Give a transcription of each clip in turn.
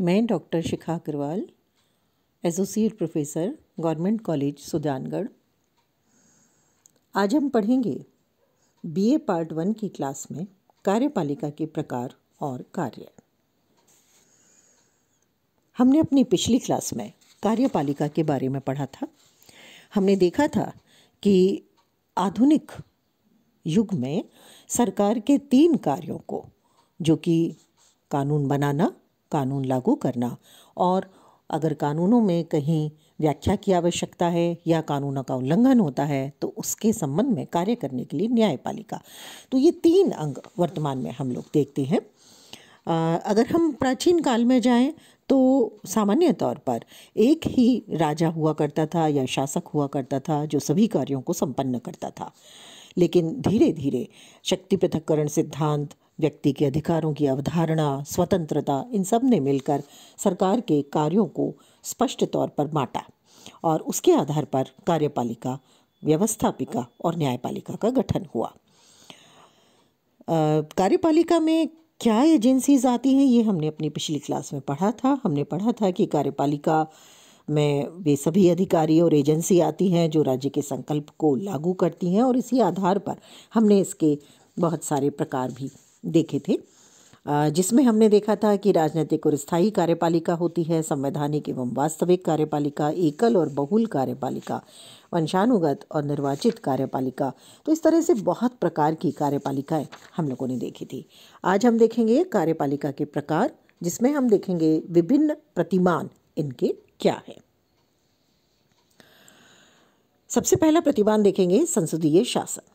मैं doctor Shikha Agarwal associate professor government college Sujangarh आज हम पढ़ेंगे बीए पार्ट वन की क्लास में कार्यपालिका के प्रकार और कार्य हमने अपनी पिछली क्लास में कार्यपालिका के बारे में पढ़ा था हमने देखा था कि आधुनिक युग में सरकार के तीन कार्यों को जो कि कानून बनाना कानून लागू करना और अगर कानूनों में कहीं व्याख्या की आवश्यकता है या कानूनों का उल्लंघन होता है तो उसके संबंध में कार्य करने के लिए न्यायपालिका तो ये तीन अंग वर्तमान में हम लोग देखते हैं अगर हम प्राचीन काल में जाएं तो सामान्य तौर पर एक ही राजा हुआ करता था या शासक हुआ करता था जो सभी कार्यों को संपन्न करता था लेकिन धीरे धीरे शक्ति पृथककरण सिद्धांत व्यक्ति के अधिकारों की अवधारणा स्वतंत्रता इन सब ने मिलकर सरकार के कार्यों को स्पष्ट तौर पर बांटा और उसके आधार पर कार्यपालिका व्यवस्थापिका और न्यायपालिका का गठन हुआ कार्यपालिका में क्या एजेंसीज आती हैं ये हमने अपनी पिछली क्लास में पढ़ा था हमने पढ़ा था कि कार्यपालिका में वे सभी अधिकारी और एजेंसी आती हैं जो राज्य के संकल्प को लागू करती हैं और इसी आधार पर हमने इसके बहुत सारे प्रकार भी देखे थे जिसमें हमने देखा था कि राजनीतिक और स्थायी कार्यपालिका होती है संवैधानिक एवं वास्तविक कार्यपालिका एकल और बहुल कार्यपालिका वंशानुगत और निर्वाचित कार्यपालिका तो इस तरह से बहुत प्रकार की कार्यपालिकाएं हम लोगों ने देखी थी आज हम देखेंगे कार्यपालिका के प्रकार जिसमें हम देखेंगे विभिन्न प्रतिमान इनके क्या है सबसे पहला प्रतिमान देखेंगे संसदीय शासन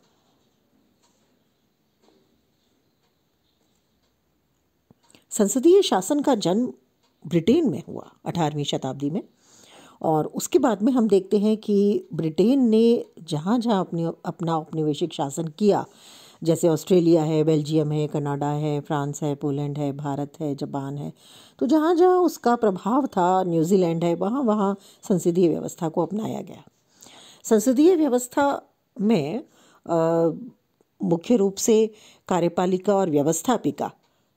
संसदीय शासन का जन्म ब्रिटेन में हुआ अठारहवीं शताब्दी में और उसके बाद में हम देखते हैं कि ब्रिटेन ने जहाँ जहाँ अपने अपना औपनिवेशिक शासन किया जैसे ऑस्ट्रेलिया है बेल्जियम है कनाडा है फ्रांस है पोलैंड है भारत है जापान है तो जहाँ जहाँ उसका प्रभाव था न्यूजीलैंड है वहाँ वहाँ संसदीय व्यवस्था को अपनाया गया संसदीय व्यवस्था में मुख्य रूप से कार्यपालिका और व्यवस्थापिका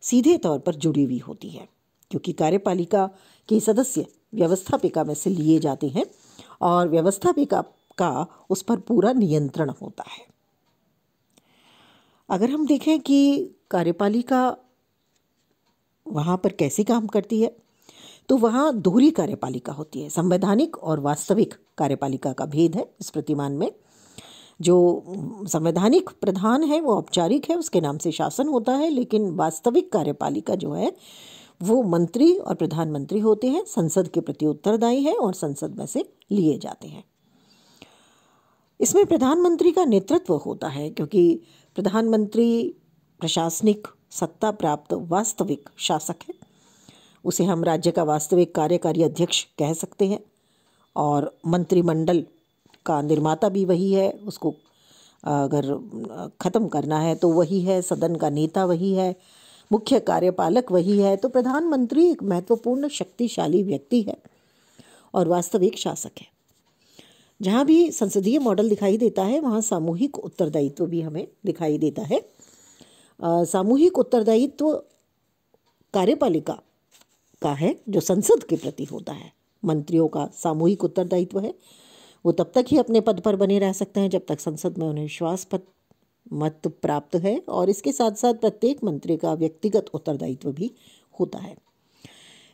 सीधे तौर पर जुड़ी हुई होती है क्योंकि कार्यपालिका के सदस्य व्यवस्थापिका में से लिए जाते हैं और व्यवस्थापिका का उस पर पूरा नियंत्रण होता है अगर हम देखें कि कार्यपालिका वहाँ पर कैसे काम करती है तो वहाँ दोहरी कार्यपालिका होती है संवैधानिक और वास्तविक कार्यपालिका का भेद है इस प्रतिमान में जो संवैधानिक प्रधान है वो औपचारिक है उसके नाम से शासन होता है लेकिन वास्तविक कार्यपालिका जो है वो मंत्री और प्रधानमंत्री होते हैं संसद के प्रति उत्तरदायी है और संसद में से लिए जाते हैं इसमें प्रधानमंत्री का नेतृत्व होता है क्योंकि प्रधानमंत्री प्रशासनिक सत्ता प्राप्त वास्तविक शासक है उसे हम राज्य का वास्तविक कार्यकारी अध्यक्ष कह सकते हैं और मंत्रिमंडल का निर्माता भी वही है उसको अगर ख़त्म करना है तो वही है सदन का नेता वही है मुख्य कार्यपालक वही है तो प्रधानमंत्री एक महत्वपूर्ण शक्तिशाली व्यक्ति है और वास्तविक शासक है जहाँ भी संसदीय मॉडल दिखाई देता है वहाँ सामूहिक उत्तरदायित्व भी हमें दिखाई देता है सामूहिक उत्तरदायित्व कार्यपालिका का है जो संसद के प्रति होता है मंत्रियों का सामूहिक उत्तरदायित्व है वो तब तक ही अपने पद पर बने रह सकते हैं जब तक संसद में उन्हें विश्वास पद मत प्राप्त है और इसके साथ साथ प्रत्येक मंत्री का व्यक्तिगत उत्तरदायित्व भी होता है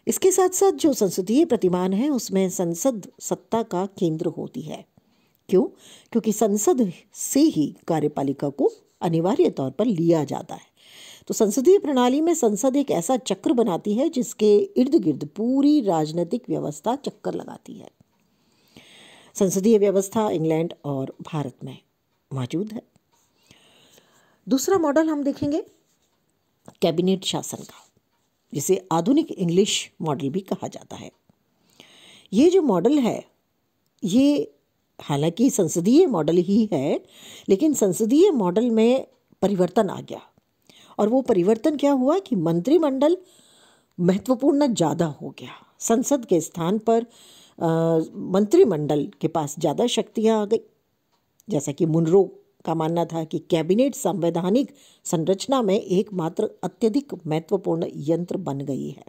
इसके साथ साथ जो संसदीय प्रतिमान है उसमें संसद सत्ता का केंद्र होती है क्यों क्योंकि संसद से ही कार्यपालिका को अनिवार्य तौर पर लिया जाता है तो संसदीय प्रणाली में संसद एक ऐसा चक्र बनाती है जिसके इर्द गिर्द पूरी राजनीतिक व्यवस्था चक्कर लगाती है संसदीय व्यवस्था इंग्लैंड और भारत में मौजूद है दूसरा मॉडल हम देखेंगे कैबिनेट शासन का जिसे आधुनिक इंग्लिश मॉडल भी कहा जाता है ये जो मॉडल है ये हालांकि संसदीय मॉडल ही है लेकिन संसदीय मॉडल में परिवर्तन आ गया और वो परिवर्तन क्या हुआ कि मंत्रिमंडल महत्वपूर्ण ज़्यादा हो गया संसद के स्थान पर मंत्रिमंडल के पास ज़्यादा शक्तियाँ आ गई जैसा कि मुनरो का मानना था कि कैबिनेट संवैधानिक संरचना में एकमात्र अत्यधिक महत्वपूर्ण यंत्र बन गई है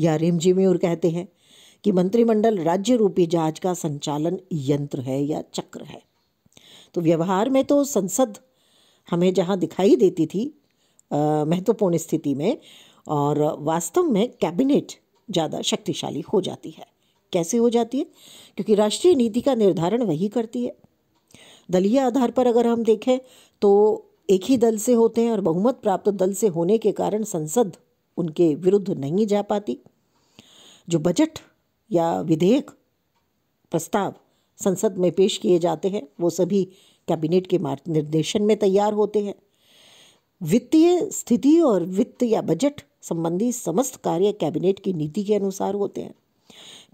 या रेमजी म्यूर कहते हैं कि मंत्रिमंडल राज्य रूपी जहाज का संचालन यंत्र है या चक्र है तो व्यवहार में तो संसद हमें जहाँ दिखाई देती थी महत्वपूर्ण स्थिति में और वास्तव में कैबिनेट ज़्यादा शक्तिशाली हो जाती है कैसे हो जाती है क्योंकि राष्ट्रीय नीति का निर्धारण वही करती है दलीय आधार पर अगर हम देखें तो एक ही दल से होते हैं और बहुमत प्राप्त दल से होने के कारण संसद उनके विरुद्ध नहीं जा पाती जो बजट या विधेयक प्रस्ताव संसद में पेश किए जाते हैं वो सभी कैबिनेट के मार्ग निर्देशन में तैयार होते हैं वित्तीय स्थिति और वित्त या बजट संबंधी समस्त कार्य कैबिनेट की नीति के अनुसार होते हैं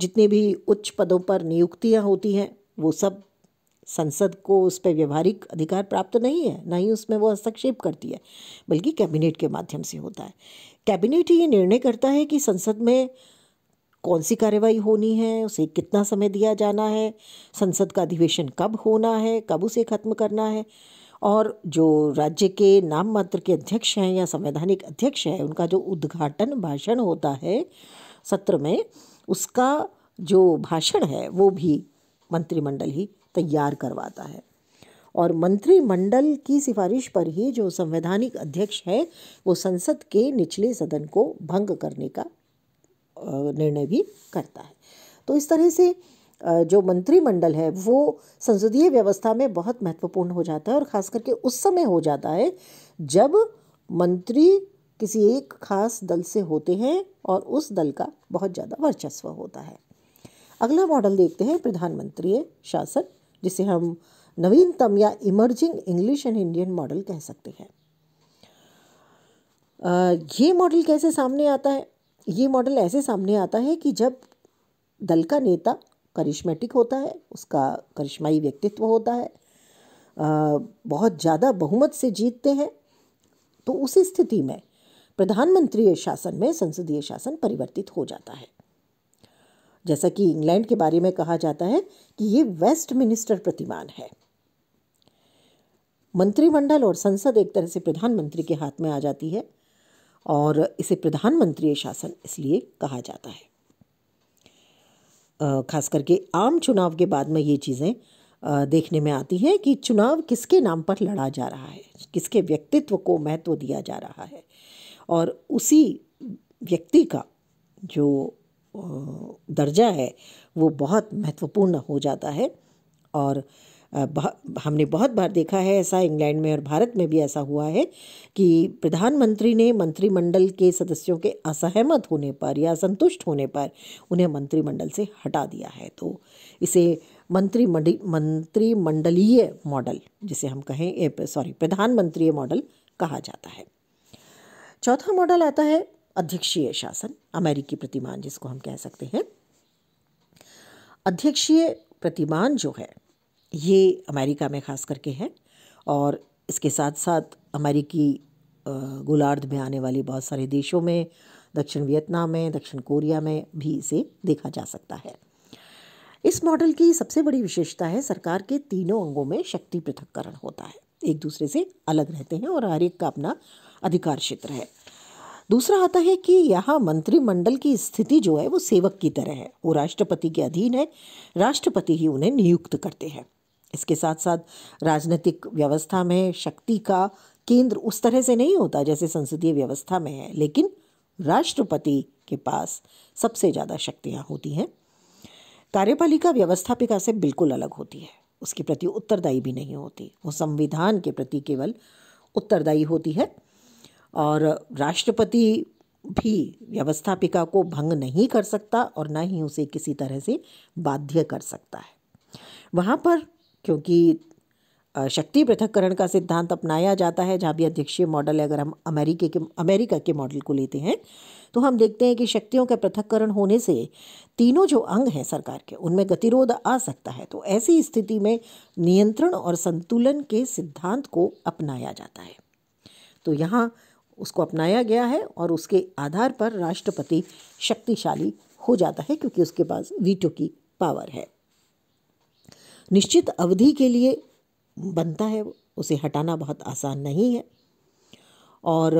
जितने भी उच्च पदों पर नियुक्तियाँ होती हैं वो सब संसद को उस पर व्यवहारिक अधिकार प्राप्त नहीं है ना ही उसमें वो हस्तक्षेप करती है बल्कि कैबिनेट के माध्यम से होता है कैबिनेट ही ये निर्णय करता है कि संसद में कौन सी कार्रवाई होनी है उसे कितना समय दिया जाना है संसद का अधिवेशन कब होना है कब उसे ख़त्म करना है और जो राज्य के नाम मात्र के अध्यक्ष हैं या संवैधानिक अध्यक्ष हैं उनका जो उद्घाटन भाषण होता है सत्र में उसका जो भाषण है वो भी मंत्रिमंडल ही तैयार करवाता है और मंत्रिमंडल की सिफारिश पर ही जो संवैधानिक अध्यक्ष है वो संसद के निचले सदन को भंग करने का निर्णय भी करता है तो इस तरह से जो मंत्रिमंडल है वो संसदीय व्यवस्था में बहुत महत्वपूर्ण हो जाता है और ख़ास करके उस समय हो जाता है जब मंत्री किसी एक खास दल से होते हैं और उस दल का बहुत ज़्यादा वर्चस्व होता है अगला मॉडल देखते हैं प्रधानमंत्री शासन जिसे हम नवीनतम या emerging English and Indian model कह सकते हैं ये मॉडल कैसे सामने आता है ये मॉडल ऐसे सामने आता है कि जब दल का नेता करिश्मेटिक होता है उसका करिश्माई व्यक्तित्व होता है बहुत ज़्यादा बहुमत से जीतते हैं तो उसी स्थिति में प्रधानमंत्रीय शासन में संसदीय शासन परिवर्तित हो जाता है जैसा कि इंग्लैंड के बारे में कहा जाता है कि ये वेस्ट मिनिस्टर प्रतिमान है मंत्रिमंडल और संसद एक तरह से प्रधानमंत्री के हाथ में आ जाती है और इसे प्रधानमंत्री शासन इसलिए कहा जाता है खास करके आम चुनाव के बाद में ये चीज़ें देखने में आती हैं कि चुनाव किसके नाम पर लड़ा जा रहा है किसके व्यक्तित्व को महत्व दिया जा रहा है और उसी व्यक्ति का जो दर्जा है वो बहुत महत्वपूर्ण हो जाता है और हमने बहुत बार देखा है ऐसा इंग्लैंड में और भारत में भी ऐसा हुआ है कि प्रधानमंत्री ने मंत्रिमंडल के सदस्यों के असहमत होने पर या संतुष्ट होने पर उन्हें मंत्रिमंडल से हटा दिया है तो इसे मंत्रिमंडल मंत्रिमंडलीय मॉडल जिसे हम कहें सॉरी प्रधानमंत्रीय मॉडल कहा जाता है चौथा मॉडल आता है अध्यक्षीय शासन अमेरिकी प्रतिमान जिसको हम कह सकते हैं अध्यक्षीय प्रतिमान जो है ये अमेरिका में खास करके है और इसके साथ साथ अमेरिकी गोलार्ध में आने वाले बहुत सारे देशों में दक्षिण वियतनाम में दक्षिण कोरिया में भी इसे देखा जा सकता है इस मॉडल की सबसे बड़ी विशेषता है सरकार के तीनों अंगों में शक्ति पृथककरण होता है एक दूसरे से अलग रहते हैं और हर एक का अपना अधिकार क्षेत्र है दूसरा आता है कि यहाँ मंत्रिमंडल की स्थिति जो है वो सेवक की तरह है वो राष्ट्रपति के अधीन है राष्ट्रपति ही उन्हें नियुक्त करते हैं इसके साथ साथ राजनीतिक व्यवस्था में शक्ति का केंद्र उस तरह से नहीं होता जैसे संसदीय व्यवस्था में है लेकिन राष्ट्रपति के पास सबसे ज़्यादा शक्तियाँ होती हैं कार्यपालिका व्यवस्थापिका से बिल्कुल अलग होती है उसके प्रति उत्तरदायी भी नहीं होती वो संविधान के प्रति केवल उत्तरदायी होती है और राष्ट्रपति भी व्यवस्थापिका को भंग नहीं कर सकता और ना ही उसे किसी तरह से बाध्य कर सकता है वहाँ पर क्योंकि शक्ति पृथककरण का सिद्धांत अपनाया जाता है जहाँ भी अध्यक्षीय मॉडल है अगर हम अमेरिके के अमेरिका के मॉडल को लेते हैं तो हम देखते हैं कि शक्तियों का पृथककरण होने से तीनों जो अंग हैं सरकार के उनमें गतिरोध आ सकता है तो ऐसी स्थिति में नियंत्रण और संतुलन के सिद्धांत को अपनाया जाता है तो यहाँ उसको अपनाया गया है और उसके आधार पर राष्ट्रपति शक्तिशाली हो जाता है क्योंकि उसके पास वीटो की पावर है निश्चित अवधि के लिए बनता है उसे हटाना बहुत आसान नहीं है और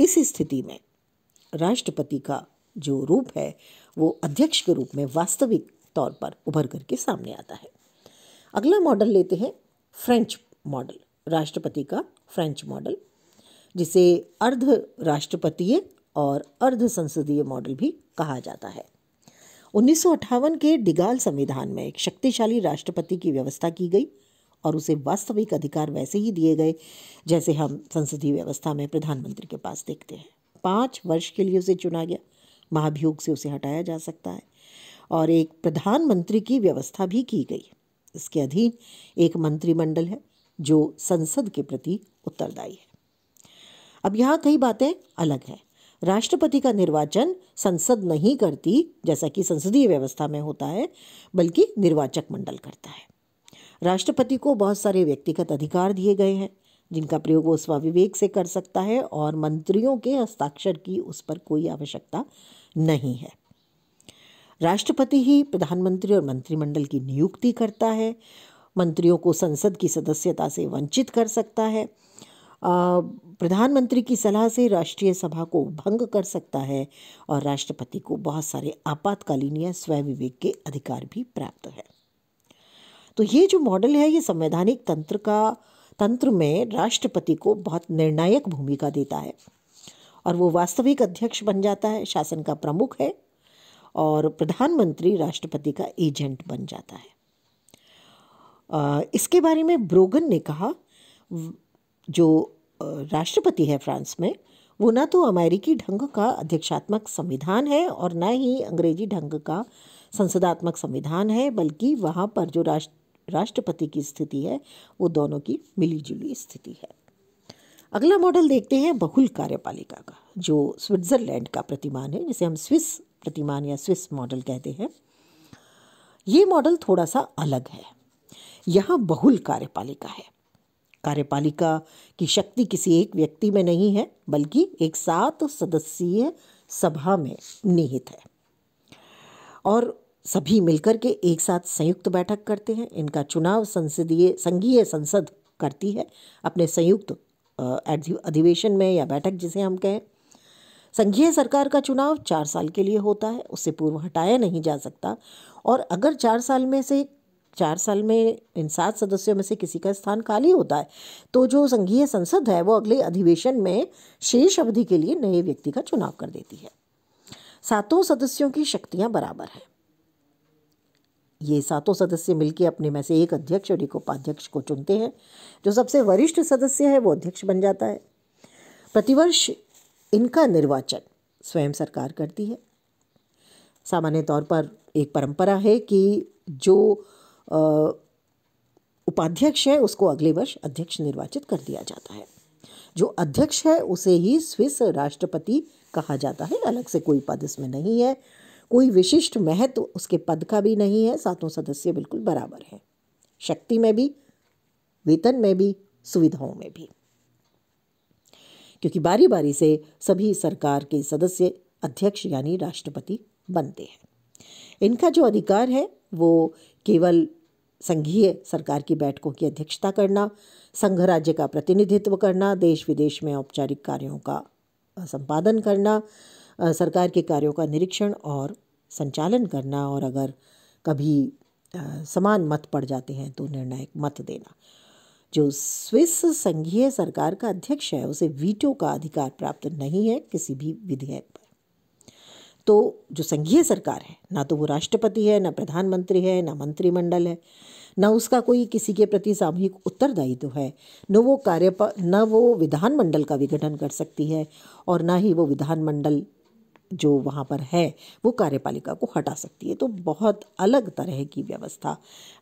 इस स्थिति में राष्ट्रपति का जो रूप है वो अध्यक्ष के रूप में वास्तविक तौर पर उभर करके सामने आता है अगला मॉडल लेते हैं फ्रेंच मॉडल राष्ट्रपति का फ्रेंच मॉडल जिसे अर्ध राष्ट्रपतीय और अर्ध संसदीय मॉडल भी कहा जाता है उन्नीस के डिगाल संविधान में एक शक्तिशाली राष्ट्रपति की व्यवस्था की गई और उसे वास्तविक अधिकार वैसे ही दिए गए जैसे हम संसदीय व्यवस्था में प्रधानमंत्री के पास देखते हैं पाँच वर्ष के लिए उसे चुना गया महाभियोग से उसे हटाया जा सकता है और एक प्रधानमंत्री की व्यवस्था भी की गई इसके अधीन एक मंत्रिमंडल है जो संसद के प्रति उत्तरदायी है अब यहाँ कई बातें अलग हैं राष्ट्रपति का निर्वाचन संसद नहीं करती जैसा कि संसदीय व्यवस्था में होता है बल्कि निर्वाचक मंडल करता है राष्ट्रपति को बहुत सारे व्यक्तिगत अधिकार दिए गए हैं जिनका प्रयोग वो स्वाविवेक से कर सकता है और मंत्रियों के हस्ताक्षर की उस पर कोई आवश्यकता नहीं है राष्ट्रपति ही प्रधानमंत्री और मंत्रिमंडल की नियुक्ति करता है मंत्रियों को संसद की सदस्यता से वंचित कर सकता है प्रधानमंत्री की सलाह से राष्ट्रीय सभा को भंग कर सकता है और राष्ट्रपति को बहुत सारे आपातकालीन या स्वयं विवेक के अधिकार भी प्राप्त है तो ये जो मॉडल है ये संवैधानिक तंत्र का तंत्र में राष्ट्रपति को बहुत निर्णायक भूमिका देता है और वो वास्तविक अध्यक्ष बन जाता है शासन का प्रमुख है और प्रधानमंत्री राष्ट्रपति का एजेंट बन जाता है इसके बारे में ब्रोगन ने कहा जो राष्ट्रपति है फ्रांस में वो ना तो अमेरिकी ढंग का अध्यक्षात्मक संविधान है और ना ही अंग्रेजी ढंग का संसदात्मक संविधान है बल्कि वहाँ पर जो राष्ट्र राष्ट्रपति की स्थिति है वो दोनों की मिलीजुली स्थिति है अगला मॉडल देखते हैं बहुल कार्यपालिका का जो स्विट्ज़रलैंड का प्रतिमान है जिसे हम स्विस प्रतिमान या स्विस मॉडल कहते हैं ये मॉडल थोड़ा सा अलग है यहाँ बहुल कार्यपालिका है कार्यपालिका की शक्ति किसी एक व्यक्ति में नहीं है बल्कि एक सात सदस्यीय सभा में निहित है और सभी मिलकर के एक साथ संयुक्त बैठक करते हैं इनका चुनाव संसदीय संघीय संसद करती है अपने संयुक्त अधिवेशन में या बैठक जिसे हम कहें संघीय सरकार का चुनाव चार साल के लिए होता है उससे पूर्व हटाया नहीं जा सकता और अगर चार साल में से चार साल में इन सात सदस्यों में से किसी का स्थान खाली होता है तो जो संघीय संसद है वो अगले अधिवेशन में शेष अवधि के लिए नए व्यक्ति का चुनाव कर देती है सातों सदस्यों की शक्तियां बराबर हैं ये सातों सदस्य मिलकर अपने में से एक अध्यक्ष और एक उपाध्यक्ष को चुनते हैं जो सबसे वरिष्ठ सदस्य है वो अध्यक्ष बन जाता है प्रतिवर्ष इनका निर्वाचन स्वयं सरकार करती है सामान्य तौर पर एक परंपरा है कि जो उपाध्यक्ष है उसको अगले वर्ष अध्यक्ष निर्वाचित कर दिया जाता है जो अध्यक्ष है उसे ही स्विस राष्ट्रपति कहा जाता है अलग से कोई पद इसमें नहीं है कोई विशिष्ट महत्व उसके पद का भी नहीं है सातों सदस्य बिल्कुल बराबर हैं शक्ति में भी वेतन में भी सुविधाओं में भी क्योंकि बारी बारी से सभी सरकार के सदस्य अध्यक्ष यानी राष्ट्रपति बनते हैं इनका जो अधिकार है वो केवल संघीय सरकार की बैठकों की अध्यक्षता करना संघ राज्य का प्रतिनिधित्व करना देश विदेश में औपचारिक कार्यों का संपादन करना सरकार के कार्यों का निरीक्षण और संचालन करना और अगर कभी समान मत पड़ जाते हैं तो निर्णायक मत देना जो स्विस संघीय सरकार का अध्यक्ष है उसे वीटो का अधिकार प्राप्त नहीं है किसी भी विधेयक तो जो संघीय सरकार है ना तो वो राष्ट्रपति है ना प्रधानमंत्री है ना मंत्रिमंडल है ना उसका कोई किसी के प्रति सामूहिक उत्तरदायित्व है न वो कार्य न वो विधानमंडल का विघटन कर सकती है और ना ही वो विधानमंडल जो वहाँ पर है वो कार्यपालिका को हटा सकती है तो बहुत अलग तरह की व्यवस्था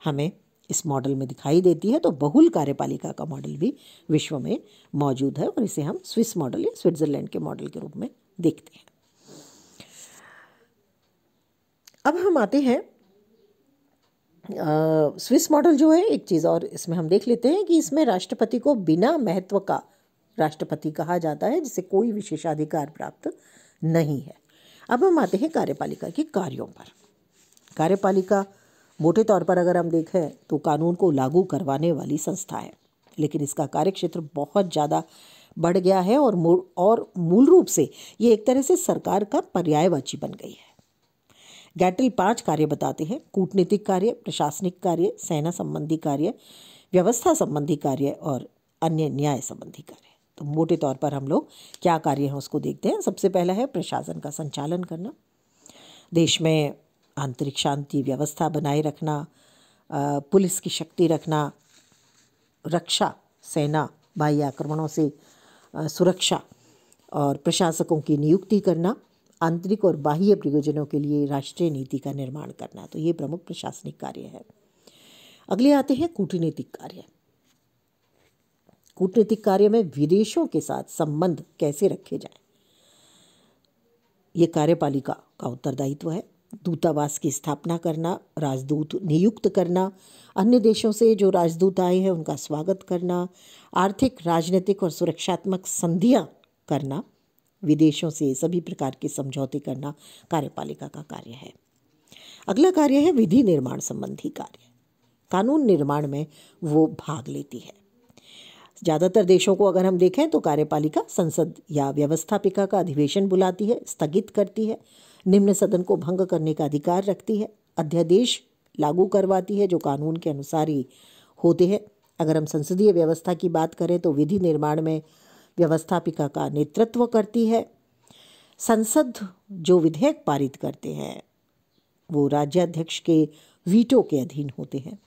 हमें इस मॉडल में दिखाई देती है तो बहुल कार्यपालिका का मॉडल भी विश्व में मौजूद है और इसे हम स्विस मॉडल या स्विट्ज़रलैंड के मॉडल के रूप में देखते हैं अब हम आते हैं स्विस मॉडल जो है एक चीज़ और इसमें हम देख लेते हैं कि इसमें राष्ट्रपति को बिना महत्व का राष्ट्रपति कहा जाता है जिसे कोई विशेषाधिकार प्राप्त नहीं है अब हम आते हैं कार्यपालिका के कार्यों पर कार्यपालिका मोटे तौर पर अगर हम देखें तो कानून को लागू करवाने वाली संस्था है लेकिन इसका कार्यक्षेत्र बहुत ज़्यादा बढ़ गया है और मूल और मूल रूप से ये एक तरह से सरकार का पर्यायवाची बन गई है गैटल पांच कार्य बताते हैं कूटनीतिक कार्य प्रशासनिक कार्य सेना संबंधी कार्य व्यवस्था संबंधी कार्य और अन्य न्याय संबंधी कार्य तो मोटे तौर पर हम लोग क्या कार्य हैं उसको देखते हैं सबसे पहला है प्रशासन का संचालन करना देश में आंतरिक शांति व्यवस्था बनाए रखना पुलिस की शक्ति रखना रक्षा सेना बाह्य आक्रमणों से सुरक्षा और प्रशासकों की नियुक्ति करना आंतरिक और बाह्य प्रयोजनों के लिए राष्ट्रीय नीति का निर्माण करना तो ये प्रमुख प्रशासनिक कार्य है अगले आते हैं कूटनीतिक कार्य कूटनीतिक कार्य में विदेशों के साथ संबंध कैसे रखे जाए ये कार्यपालिका का उत्तरदायित्व है दूतावास की स्थापना करना राजदूत नियुक्त करना अन्य देशों से जो राजदूत आए हैं उनका स्वागत करना आर्थिक राजनीतिक और सुरक्षात्मक संधियां करना विदेशों से सभी प्रकार के समझौते करना कार्यपालिका का कार्य है अगला कार्य है विधि निर्माण संबंधी कार्य कानून निर्माण में वो भाग लेती है ज़्यादातर देशों को अगर हम देखें तो कार्यपालिका संसद या व्यवस्थापिका का अधिवेशन बुलाती है स्थगित करती है निम्न सदन को भंग करने का अधिकार रखती है अध्यादेश लागू करवाती है जो कानून के अनुसार ही होते हैं अगर हम संसदीय व्यवस्था की बात करें तो विधि निर्माण में व्यवस्थापिका का नेतृत्व करती है संसद जो विधेयक पारित करते हैं वो राज्याध्यक्ष के वीटो के अधीन होते हैं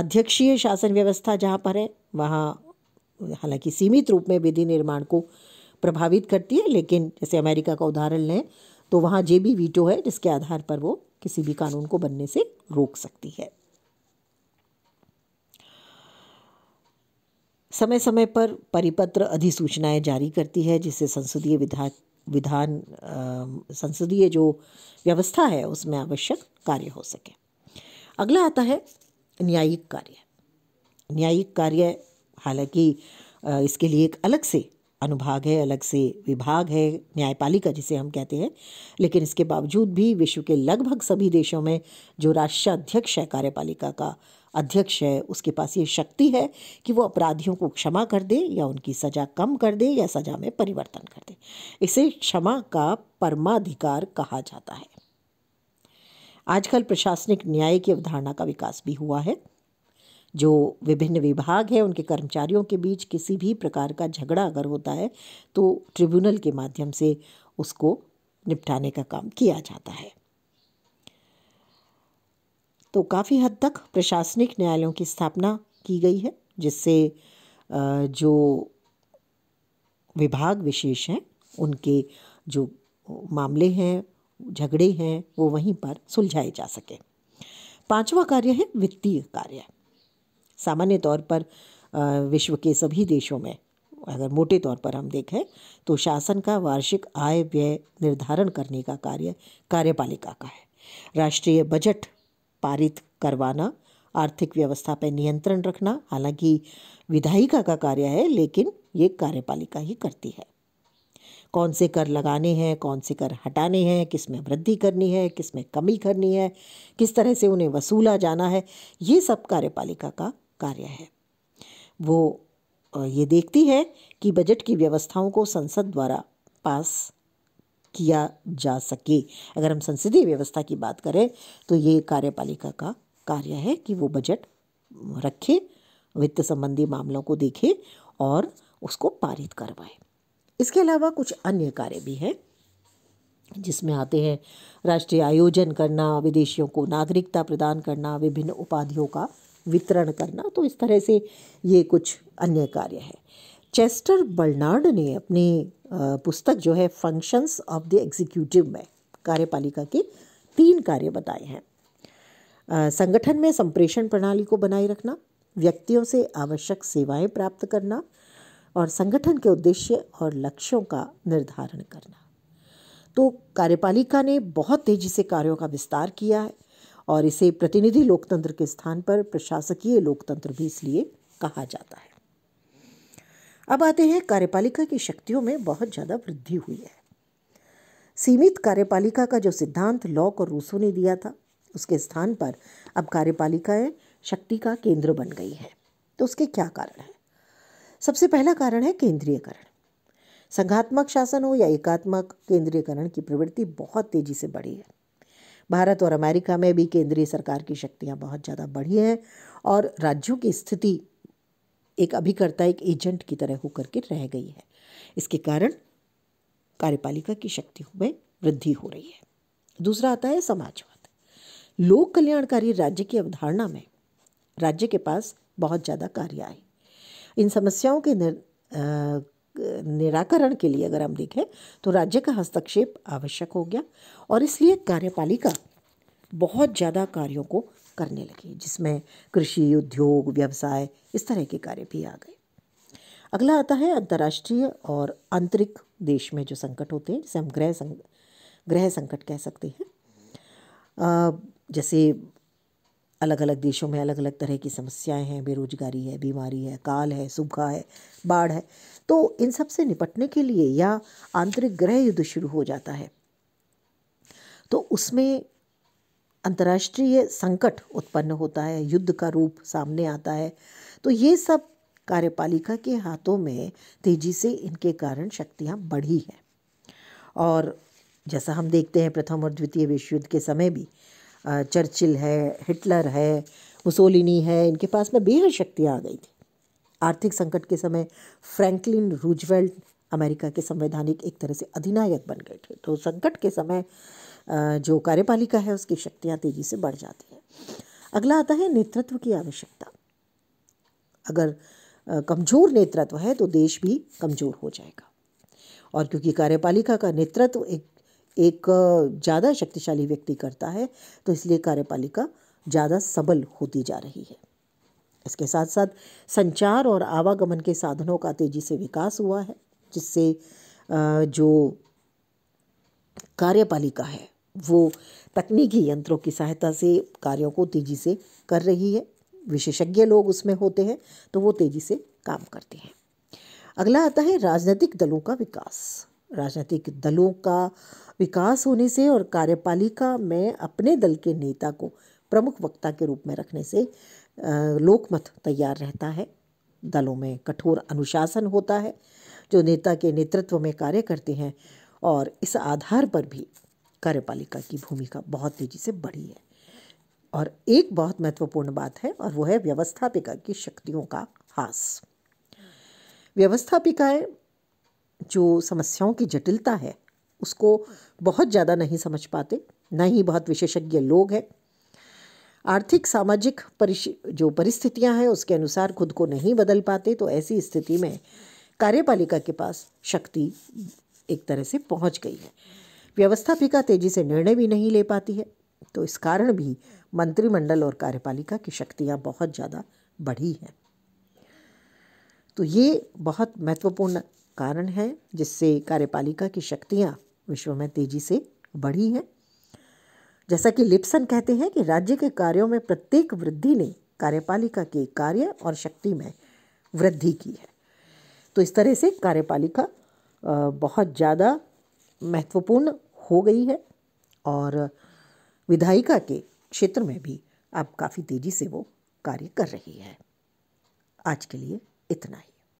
अध्यक्षीय शासन व्यवस्था जहाँ पर है वहाँ हालांकि सीमित रूप में विधि निर्माण को प्रभावित करती है लेकिन जैसे अमेरिका का उदाहरण लें तो वहाँ जे बी वीटो है जिसके आधार पर वो किसी भी कानून को बनने से रोक सकती है समय समय पर परिपत्र अधिसूचनाएं जारी करती है जिससे संसदीय विधा विधान संसदीय जो व्यवस्था है उसमें आवश्यक कार्य हो सके अगला आता है न्यायिक कार्य न्यायिक कार्य हालांकि इसके लिए एक अलग से अनुभाग है अलग से विभाग है न्यायपालिका जिसे हम कहते हैं लेकिन इसके बावजूद भी विश्व के लगभग सभी देशों में जो राष्ट्राध्यक्ष है कार्यपालिका का अध्यक्ष है उसके पास ये शक्ति है कि वो अपराधियों को क्षमा कर दे या उनकी सज़ा कम कर दे या सज़ा में परिवर्तन कर दे इसे क्षमा का परमाधिकार कहा जाता है आजकल प्रशासनिक न्याय की अवधारणा का विकास भी हुआ है जो विभिन्न विभाग है उनके कर्मचारियों के बीच किसी भी प्रकार का झगड़ा अगर होता है तो ट्रिब्यूनल के माध्यम से उसको निपटाने का काम किया जाता है तो काफ़ी हद तक प्रशासनिक न्यायालयों की स्थापना की गई है जिससे जो विभाग विशेष हैं उनके जो मामले हैं झगड़े हैं वो वहीं पर सुलझाए जा सके पांचवा कार्य है वित्तीय कार्य सामान्य तौर पर विश्व के सभी देशों में अगर मोटे तौर पर हम देखें तो शासन का वार्षिक आय व्यय निर्धारण करने का कार्य कार्यपालिका का है राष्ट्रीय बजट पारित करवाना आर्थिक व्यवस्था पर नियंत्रण रखना हालांकि विधायिका का कार्य है लेकिन ये कार्यपालिका ही करती है कौन से कर लगाने हैं कौन से कर हटाने हैं किस में वृद्धि करनी है किस में कमी करनी है किस तरह से उन्हें वसूला जाना है ये सब कार्यपालिका का कार्य है वो ये देखती है कि बजट की व्यवस्थाओं को संसद द्वारा पास किया जा सके अगर हम संसदीय व्यवस्था की बात करें तो ये कार्यपालिका का कार्य है कि वो बजट रखे वित्त संबंधी मामलों को देखे और उसको पारित करवाए इसके अलावा कुछ अन्य कार्य भी हैं जिसमें आते हैं राष्ट्रीय आयोजन करना विदेशियों को नागरिकता प्रदान करना विभिन्न उपाधियों का वितरण करना तो इस तरह से ये कुछ अन्य कार्य है चेस्टर बर्नार्ड ने अपनी पुस्तक जो है फंक्शंस ऑफ द एग्जीक्यूटिव में कार्यपालिका के तीन कार्य बताए हैं संगठन में संप्रेषण प्रणाली को बनाए रखना व्यक्तियों से आवश्यक सेवाएं प्राप्त करना और संगठन के उद्देश्य और लक्ष्यों का निर्धारण करना तो कार्यपालिका ने बहुत तेज़ी से कार्यों का विस्तार किया है और इसे प्रतिनिधि लोकतंत्र के स्थान पर प्रशासकीय लोकतंत्र भी इसलिए कहा जाता है अब आते हैं कार्यपालिका की शक्तियों में बहुत ज़्यादा वृद्धि हुई है सीमित कार्यपालिका का जो सिद्धांत लॉक और रूसो ने दिया था उसके स्थान पर अब कार्यपालिकाएं शक्ति का केंद्र बन गई है तो उसके क्या कारण हैं सबसे पहला कारण है केंद्रीयकरण संघात्मक शासन हो या एकात्मक केंद्रीयकरण की प्रवृत्ति बहुत तेज़ी से बढ़ी है भारत और अमेरिका में भी केंद्रीय सरकार की शक्तियाँ बहुत ज़्यादा बढ़ी हैं और राज्यों की स्थिति एक अभिकर्ता एक एजेंट की तरह होकर के रह गई है इसके कारण कार्यपालिका की शक्तियों में वृद्धि हो रही है दूसरा आता है समाजवाद लोक कल्याणकारी राज्य की अवधारणा में राज्य के पास बहुत ज़्यादा कार्य आए इन समस्याओं के निर, आ, निराकरण के लिए अगर हम देखें तो राज्य का हस्तक्षेप आवश्यक हो गया और इसलिए कार्यपालिका बहुत ज़्यादा कार्यों को करने लगे जिसमें कृषि उद्योग व्यवसाय इस तरह के कार्य भी आ गए अगला आता है अंतर्राष्ट्रीय और आंतरिक देश में जो संकट होते हैं जिसे हम ग्रह संग ग्रह संकट कह सकते हैं जैसे अलग अलग देशों में अलग अलग तरह की समस्याएं हैं बेरोजगारी है बीमारी है काल है सूखा है बाढ़ है तो इन सब से निपटने के लिए या आंतरिक ग्रह युद्ध शुरू हो जाता है तो उसमें अंतर्राष्ट्रीय संकट उत्पन्न होता है युद्ध का रूप सामने आता है तो ये सब कार्यपालिका के हाथों में तेजी से इनके कारण शक्तियाँ बढ़ी हैं और जैसा हम देखते हैं प्रथम और द्वितीय विश्व युद्ध के समय भी चर्चिल है हिटलर है मुसोलिनी है इनके पास में बेहद शक्तियाँ आ गई थी आर्थिक संकट के समय फ्रैंकलिन रूजवेल्ट अमेरिका के संवैधानिक एक तरह से अधिनायक बन गए थे तो संकट के समय जो कार्यपालिका है उसकी शक्तियाँ तेज़ी से बढ़ जाती हैं अगला आता है नेतृत्व की आवश्यकता अगर कमज़ोर नेतृत्व है तो देश भी कमज़ोर हो जाएगा और क्योंकि कार्यपालिका का नेतृत्व एक एक ज़्यादा शक्तिशाली व्यक्ति करता है तो इसलिए कार्यपालिका ज़्यादा सबल होती जा रही है इसके साथ साथ संचार और आवागमन के साधनों का तेज़ी से विकास हुआ है जिससे जो कार्यपालिका है वो तकनीकी यंत्रों की सहायता से कार्यों को तेज़ी से कर रही है विशेषज्ञ लोग उसमें होते हैं तो वो तेज़ी से काम करते हैं अगला आता है राजनीतिक दलों का विकास राजनीतिक दलों का विकास होने से और कार्यपालिका में अपने दल के नेता को प्रमुख वक्ता के रूप में रखने से लोकमत तैयार रहता है दलों में कठोर अनुशासन होता है जो नेता के नेतृत्व में कार्य करते हैं और इस आधार पर भी कार्यपालिका की भूमिका बहुत तेज़ी से बढ़ी है और एक बहुत महत्वपूर्ण बात है और वो है व्यवस्थापिका की शक्तियों का हास व्यवस्थापिकाएँ जो समस्याओं की जटिलता है उसको बहुत ज़्यादा नहीं समझ पाते ना ही बहुत विशेषज्ञ लोग हैं आर्थिक सामाजिक परिश जो परिस्थितियां हैं उसके अनुसार खुद को नहीं बदल पाते तो ऐसी स्थिति में कार्यपालिका के पास शक्ति एक तरह से पहुंच गई है व्यवस्थापिका तेजी से निर्णय भी नहीं ले पाती है तो इस कारण भी मंत्रिमंडल और कार्यपालिका की शक्तियाँ बहुत ज़्यादा बढ़ी हैं तो ये बहुत महत्वपूर्ण कारण है जिससे कार्यपालिका की शक्तियाँ विश्व में तेजी से बढ़ी हैं जैसा कि लिप्सन कहते हैं कि राज्य के कार्यों में प्रत्येक वृद्धि ने कार्यपालिका के कार्य और शक्ति में वृद्धि की है तो इस तरह से कार्यपालिका बहुत ज़्यादा महत्वपूर्ण हो गई है और विधायिका के क्षेत्र में भी अब काफ़ी तेज़ी से वो कार्य कर रही है आज के लिए इतना ही